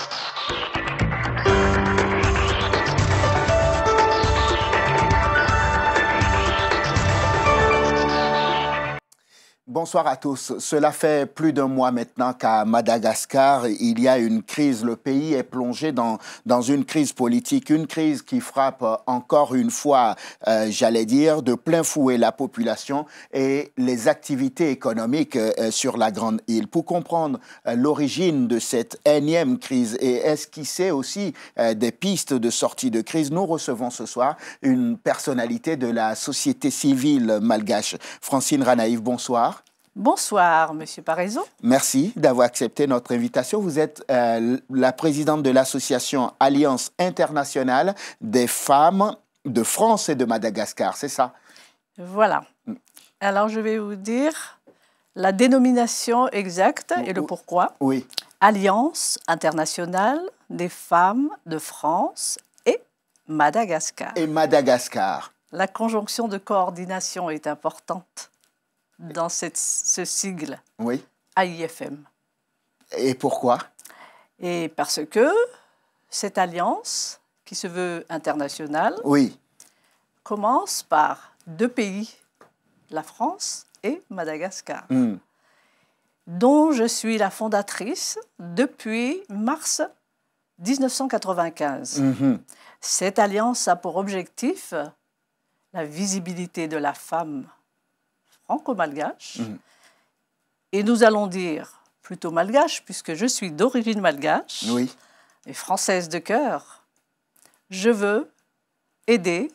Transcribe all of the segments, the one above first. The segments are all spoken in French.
you Bonsoir à tous. Cela fait plus d'un mois maintenant qu'à Madagascar, il y a une crise. Le pays est plongé dans, dans une crise politique, une crise qui frappe encore une fois, euh, j'allais dire, de plein fouet la population et les activités économiques euh, sur la Grande Île. Pour comprendre euh, l'origine de cette énième crise et esquisser aussi des pistes de sortie de crise, nous recevons ce soir une personnalité de la société civile malgache, Francine Ranaïf. Bonsoir. Bonsoir, Monsieur Parézo. Merci d'avoir accepté notre invitation. Vous êtes euh, la présidente de l'association Alliance internationale des femmes de France et de Madagascar, c'est ça Voilà. Alors, je vais vous dire la dénomination exacte et le pourquoi. Oui. Alliance internationale des femmes de France et Madagascar. Et Madagascar. La conjonction de coordination est importante Mm. dans ce sigle AIFM. Et pourquoi Et parce que cette alliance, qui se veut internationale, oui. commence par deux pays, la France et Madagascar, mm. dont je suis la fondatrice depuis mars 1995. Mhm. Cette alliance a pour objectif la visibilité de la femme franco-malgache. Mhm. Et nous allons dire plutôt malgache, puisque je suis d'origine malgache oui. et française de cœur. Je veux aider,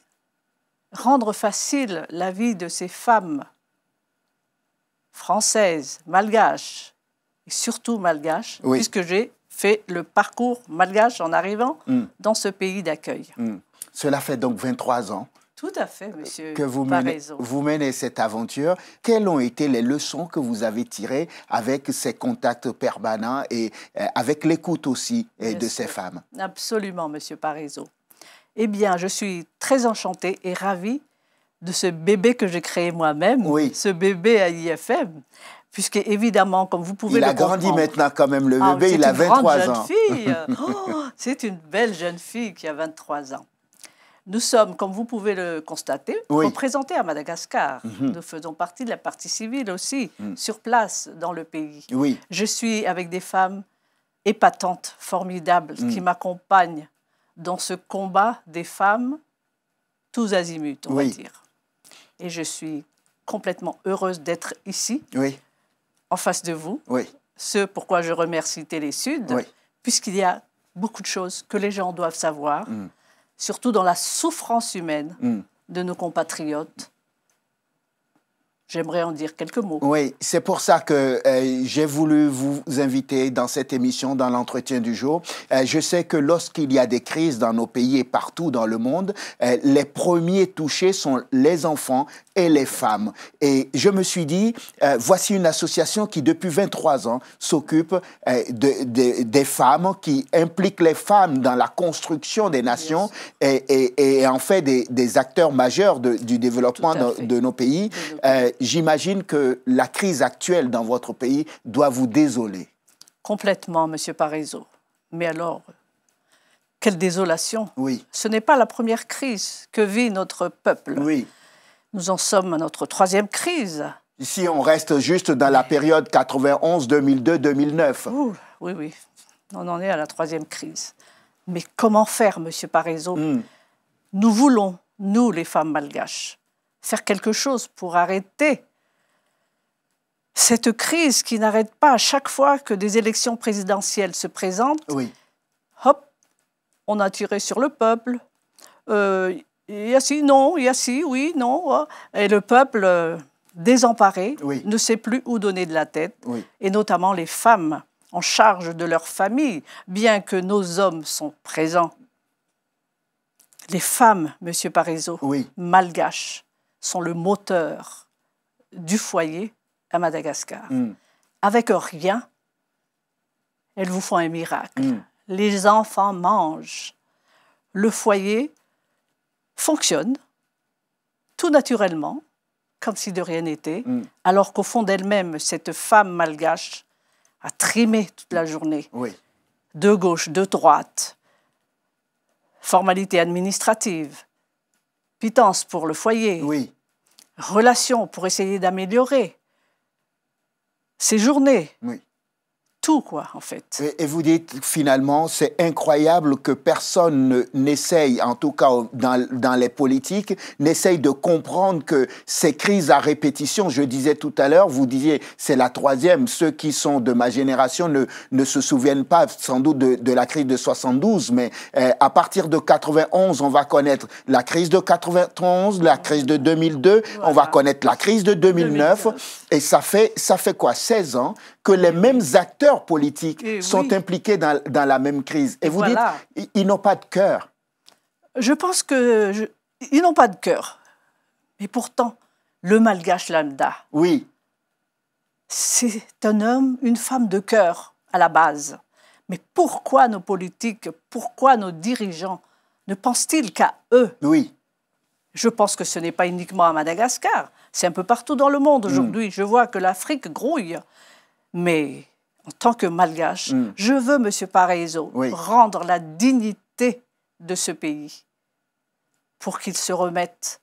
rendre facile la vie de ces femmes françaises, malgaches, et surtout malgaches, puisque j'ai fait le parcours malgache en arrivant mm. dans ce pays d'accueil. Mm. Cela fait donc 23 ans tout à fait, monsieur. Que vous menez, cette aventure. Quelles ont été les leçons que vous avez tirées avec ces contacts permanents et euh, avec l'écoute aussi euh, de ces femmes Absolument, monsieur Parézo. Eh bien, je suis très enchantée et ravie de ce bébé que j'ai créé moi-même, ce bébé à IFM, puisque évidemment, comme vous pouvez le voir. Il a grandi maintenant quand même, le ah, bébé, il a 23 ans. C'est une fille. Oh, c'est une belle jeune fille qui a 23 ans. Nous sommes, comme vous pouvez le constater, représentés à Madagascar. Mhm. Nous faisons partie de la partie civile aussi, mhm. sur place, dans le pays. Je suis avec des femmes épatantes, formidables, qui mhm. m'accompagnent dans ce combat des femmes tous azimuts, on va dire. Et je suis complètement heureuse d'être ici, en face de vous. Oui. Ce pourquoi je remercie Télé Sud, puisqu'il y a beaucoup de choses que les gens doivent savoir surtout dans la souffrance humaine mm. de nos compatriotes J'aimerais en dire quelques mots. Oui, c'est pour ça que euh, j'ai voulu vous inviter dans cette émission, dans l'entretien du jour. Euh, je sais que lorsqu'il y a des crises dans nos pays et partout dans le monde, euh, les premiers touchés sont les enfants et les femmes. Et je me suis dit, voici une association qui, depuis 23 ans, s'occupe de, des femmes, qui implique les femmes dans la construction des nations et, en fait des, acteurs majeurs du développement de, nos pays j'imagine que la crise actuelle dans votre pays doit vous désoler. Complètement, Monsieur Parizeau. Mais alors, quelle désolation Oui. Ce n'est pas la première crise que vit notre peuple. Oui. Nous en sommes à notre troisième crise. Ici, on reste juste dans la période 91, 2002, 2009. oui, oui. On en est à la troisième crise. Mais comment faire, Monsieur Parizeau hmm. Nous voulons, nous les femmes malgaches, faire quelque chose pour arrêter cette crise qui n'arrête pas à chaque fois que des élections présidentielles se présentent. Hop, on a tiré sur le peuple. Euh, a si, non, y a si, oui, non. Oh. Et le peuple, euh, désemparé, ne sait plus où donner de la tête, et notamment les femmes en charge de leur famille, bien que nos hommes sont présents. Les femmes, Monsieur Parizeau, oui. malgaches, sont le moteur du foyer à Madagascar. Mm. Avec rien, elles vous font un miracle. Mm. Les enfants mangent. Le foyer fonctionne tout naturellement, comme si de rien n'était, mm. alors qu'au fond d'elle-même, cette femme malgache a trimé toute la journée. De gauche, de droite, formalité administrative, pitance pour le foyer. Oui relations pour essayer d'améliorer ces journées. Oui tout, quoi, en fait. Et, vous dites, finalement, c'est incroyable que personne n'essaye, en tout cas dans, les politiques, n'essaye de comprendre que ces crises à répétition, je disais tout à l'heure, vous disiez, c'est la troisième, ceux qui sont de ma génération ne, ne se souviennent pas sans doute de, la crise de 72, mais euh, à partir de 91, on va connaître la crise de 91, la crise de 2002, on va connaître la crise de 2009, 2009, et ça fait, ça fait quoi, 16 ans que les mêmes acteurs politiques eh sont impliqués dans, la même crise. Et vous dites, ils, n'ont pas de cœur. Je pense qu'ils n'ont pas de cœur. Mais pourtant, le malgache lambda. Oui. C'est un homme, une femme de cœur à la base. Mais pourquoi nos politiques, pourquoi nos dirigeants ne pensent-ils qu'à eux Oui. Je pense que ce n'est pas uniquement à Madagascar, c'est un peu partout dans le monde hmm. aujourd'hui. Je vois que l'Afrique grouille. Mais en tant que malgache, mm. je veux, Monsieur Paraiso, rendre la dignité de ce pays pour qu'il se remette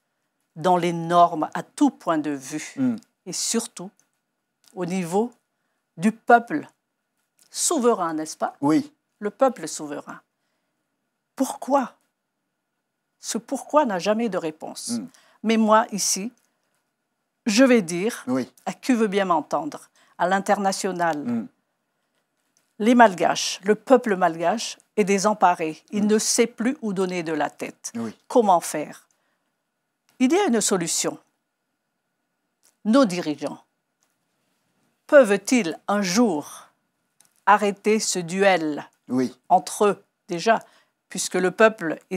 dans les normes à tout point de vue mm. et surtout au niveau du peuple souverain, n'est-ce pas Oui. Le peuple souverain. Pourquoi Ce pourquoi n'a jamais de réponse. Mm. Mais moi, ici, je vais dire, à qui veut bien m'entendre, à l'international. Mm. Les Malgaches, le peuple malgache est désemparé. Il mm. ne sait plus où donner de la tête. Comment faire Il y a une solution. Nos dirigeants peuvent-ils un jour arrêter ce duel entre eux déjà, puisque le peuple est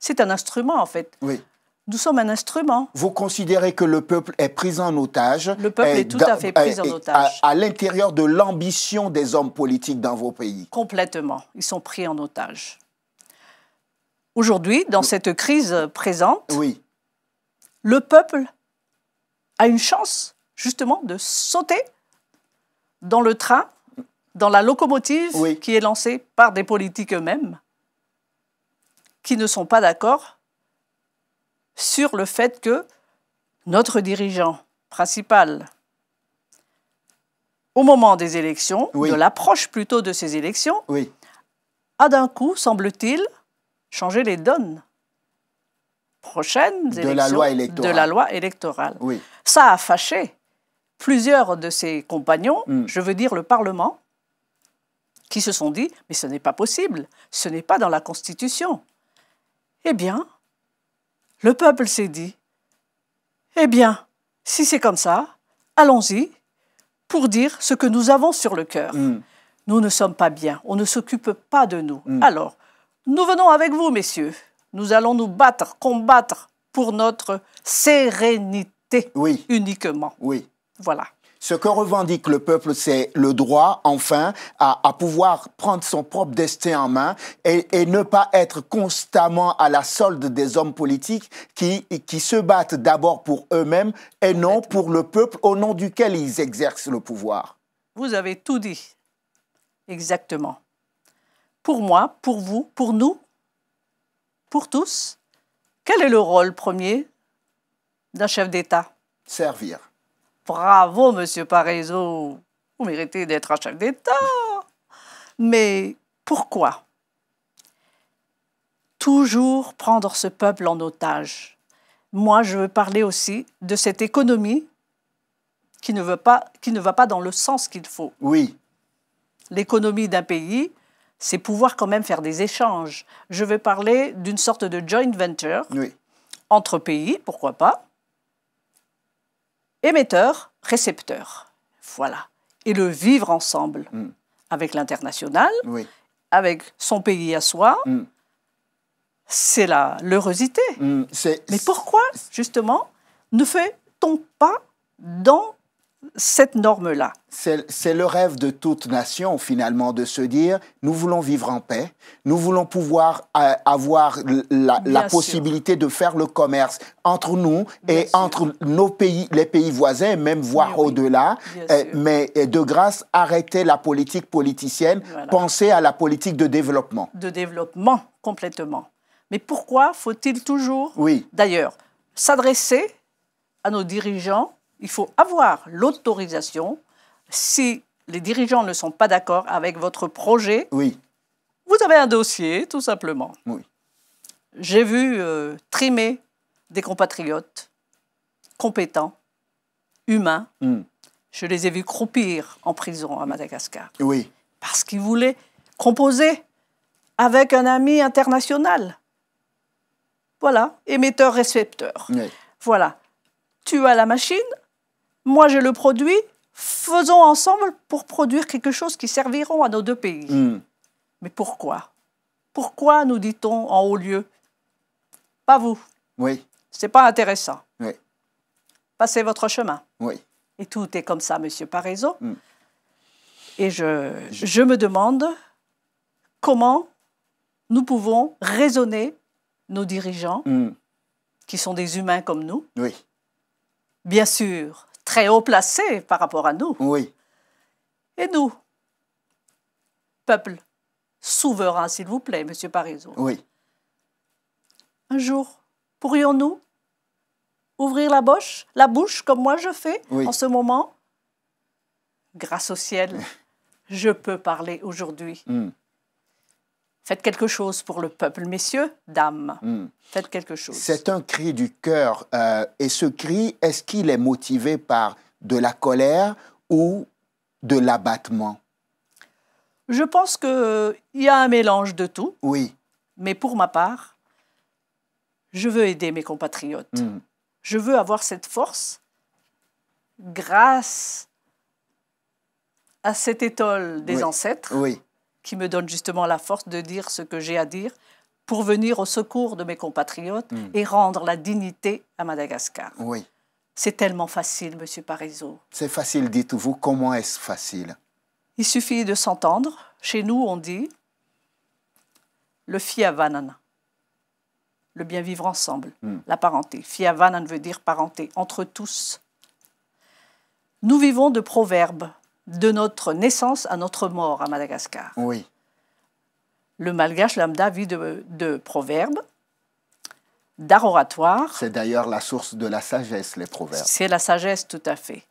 c'est un instrument en fait. Oui. Nous sommes un instrument. Vous considérez que le peuple est pris en otage Le peuple est tout à fait pris en otage. À, l'intérieur de l'ambition des hommes politiques dans vos pays Complètement. Ils sont pris en otage. Aujourd'hui, dans cette crise présente, oui. le peuple a une chance justement de sauter dans le train, dans la locomotive qui est lancée par des politiques eux-mêmes qui ne sont pas d'accord sur le fait que notre dirigeant principal, au moment des élections, de l'approche plutôt de ces élections, oui. a d'un coup, semble-t-il, changé les donnes prochaines de la loi électorale. De la loi électorale. Ça a fâché plusieurs de ses compagnons, hmm. je veux dire le Parlement, qui se sont dit, mais ce n'est pas possible, ce n'est pas dans la Constitution. Eh bien, le peuple s'est dit, Eh bien, si c'est comme ça, allons-y pour dire ce que nous avons sur le cœur. Mm. Nous ne sommes pas bien, on ne s'occupe pas de nous. Mm. Alors, nous venons avec vous, messieurs. Nous allons nous battre, combattre pour notre sérénité oui. uniquement. Oui. Voilà. Ce que revendique le peuple, c'est le droit, enfin, à, pouvoir prendre son propre destin en main et, ne pas être constamment à la solde des hommes politiques qui se battent d'abord pour eux-mêmes et non pour le peuple au nom duquel ils exercent le pouvoir. Vous avez tout dit. Exactement. Pour moi, pour vous, pour nous, pour tous, quel est le rôle premier d'un chef d'État Servir. Bravo, monsieur Parizeau. Vous méritez d'être à chef d'État. Mais pourquoi Toujours prendre ce peuple en otage. Moi, je veux parler aussi de cette économie qui ne, veut pas, qui ne va pas dans le sens qu'il faut. Oui. L'économie d'un pays, c'est pouvoir quand même faire des échanges. Je veux parler d'une sorte de joint venture entre pays, pourquoi pas, émetteur, récepteur. Voilà. Et le vivre ensemble hmm. avec l'international, avec son pays à soi. Hmm. C'est la hmm, Mais pourquoi, justement, ne fait-on pas dans cette norme-là. C'est le rêve de toute nation, finalement, de se dire, nous voulons vivre en paix, nous voulons pouvoir euh, avoir la, possibilité de faire le commerce entre nous et entre nos pays, les pays voisins, même voire au-delà. Euh, mais de grâce, arrêtez la politique politicienne, pensez à la politique de développement. De développement, complètement. Mais pourquoi faut-il toujours, d'ailleurs, s'adresser à nos dirigeants il faut avoir l'autorisation. Si les dirigeants ne sont pas d'accord avec votre projet, oui. vous avez un dossier, tout simplement. Oui. J'ai vu euh, trimer des compatriotes compétents, humains. Hmm. Je les ai vus croupir en prison à Madagascar. Oui. Parce qu'ils voulaient composer avec un ami international. Voilà, émetteur-récepteur. Voilà. Tu as la machine, moi je le produis, faisons ensemble pour produire quelque chose qui serviront à nos deux pays. Hmm. Mais pourquoi Pourquoi nous dit-on en haut lieu Pas vous. Oui. C'est pas intéressant. Oui. Passez votre chemin. Oui. Et tout est comme ça, Monsieur Parézo. Hmm. Et je, me demande comment nous pouvons raisonner nos dirigeants, hmm. qui sont des humains comme nous. Oui. Bien sûr, très haut placé par rapport à nous. Oui. Et nous, peuple souverain, s'il vous plaît, Monsieur Parizeau. Oui. Un jour, pourrions-nous ouvrir la bouche, la bouche comme moi je fais en ce moment Grâce au ciel, je peux parler aujourd'hui. Hmm. Faites quelque chose pour le peuple, messieurs, dames. Hmm. Faites quelque chose. C'est un cri du cœur. Euh, et ce cri, est-ce qu'il est motivé par de la colère ou de l'abattement Je pense qu'il y a un mélange de tout. Oui. Mais pour ma part, je veux aider mes compatriotes. Hmm. Je veux avoir cette force grâce à cette étole des ancêtres. Oui qui me donne justement la force de dire ce que j'ai à dire pour venir au secours de mes compatriotes hmm. et rendre la dignité à Madagascar. Oui. C'est tellement facile, Monsieur Parizeau. C'est facile, dites-vous. Comment est-ce facile Il suffit de s'entendre. Chez nous, on dit le vanana le bien vivre ensemble, hmm. la parenté. vanana veut dire parenté, entre tous. Nous vivons de proverbes de notre naissance à notre mort à Madagascar. Oui. Le malgache lambda vit de, proverbes, d'art oratoire. C'est d'ailleurs la source de la sagesse, les proverbes. C'est la sagesse, tout à fait.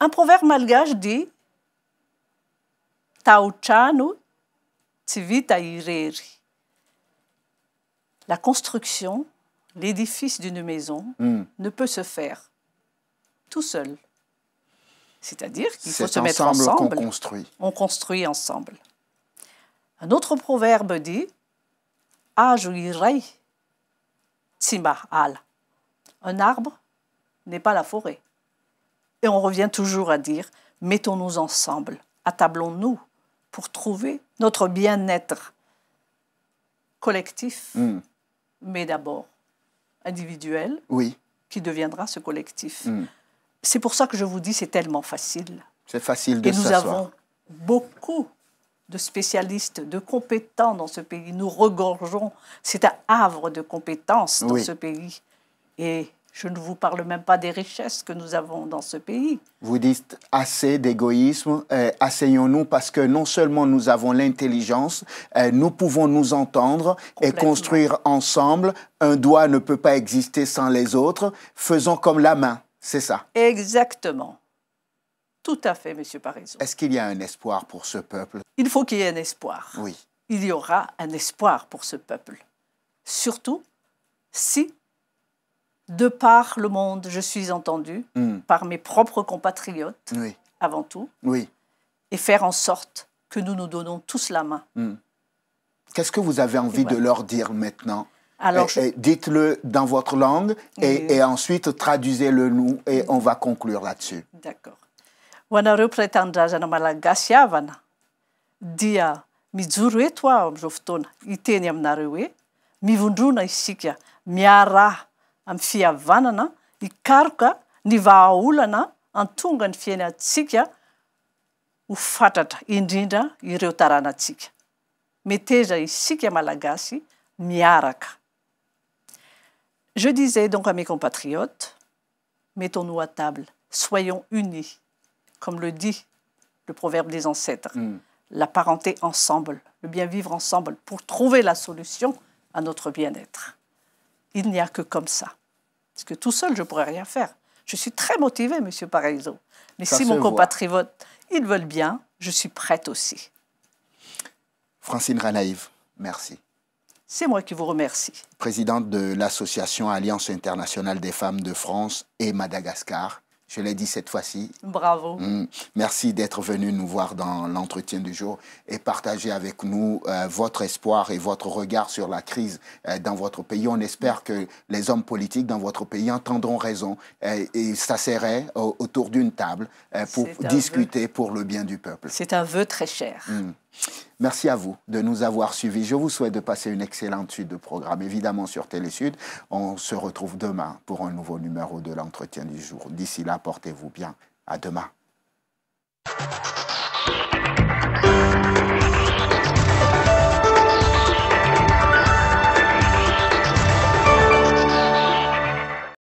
Un proverbe malgache dit La construction, l'édifice d'une maison hmm. ne peut se faire tout seul. C'est-à-dire qu'il faut se mettre ensemble. On construit. ensemble. Un autre proverbe dit Un arbre n'est pas la forêt. Et on revient toujours à dire mettons-nous ensemble, attablons-nous pour trouver notre bien-être collectif, hmm. mais d'abord individuel, qui deviendra ce collectif. Hmm. C'est pour ça que je vous dis, c'est tellement facile. C'est facile de Et nous avons beaucoup de spécialistes, de compétents dans ce pays. Nous regorgeons. C'est un havre de compétences dans ce pays. Et je ne vous parle même pas des richesses que nous avons dans ce pays. Vous dites assez d'égoïsme, euh, asseyons-nous parce que non seulement nous avons l'intelligence, euh, nous pouvons nous entendre et construire ensemble. Un doigt ne peut pas exister sans les autres. Faisons comme la main. C'est ça. Exactement. Tout à fait, Monsieur Parizeau. Est-ce qu'il y a un espoir pour ce peuple Il faut qu'il y ait un espoir. Oui. Il y aura un espoir pour ce peuple. Surtout si, de par le monde, je suis entendu hmm. par mes propres compatriotes, avant tout, oui. et faire en sorte que nous nous donnons tous la main. Hmm. Qu'est-ce que vous avez envie de leur dire maintenant alors, dites-le dans votre langue et, et ensuite traduisez-le nous et on va conclure là-dessus. D'accord. Hoanareo mpiray malagasyavana, malagasy avana dia mijoro eto aho amin'izao fotoana hiteny aminareo hoe mivondrona isika miaraha amin'ny fiavanana hikaroka ny vahaolana antonga ny fiainantsika ho fatratra indrindra ireo taranantsika meteza isika malagasy miaraka je disais donc à mes compatriotes, mettons-nous à table, soyons unis, comme le dit le proverbe des ancêtres, mm. la parenté ensemble, le bien vivre ensemble, pour trouver la solution à notre bien-être. Il n'y a que comme ça. Parce que tout seul, je ne pourrais rien faire. Je suis très motivée, Monsieur Paraiso. Mais si mon compatriote, ils veulent bien, je suis prête aussi. Francine Ranaïve, merci. C'est moi qui vous remercie. Présidente de l'association Alliance internationale des femmes de France et Madagascar. Je l'ai dit cette fois-ci. Bravo. Mm. Merci d'être venu nous voir dans l'entretien du jour et partager avec nous euh, votre espoir et votre regard sur la crise euh, dans votre pays. On espère que les hommes politiques dans votre pays entendront raison euh, et s'asseraient autour d'une table pour discuter pour le bien du peuple. C'est un vœu très cher. Mm. Merci à vous de nous avoir suivis. Je vous souhaite de passer une excellente suite de programme, évidemment sur Télésud. On se retrouve demain pour un nouveau numéro de l'entretien du jour. D'ici là, portez-vous bien. À demain.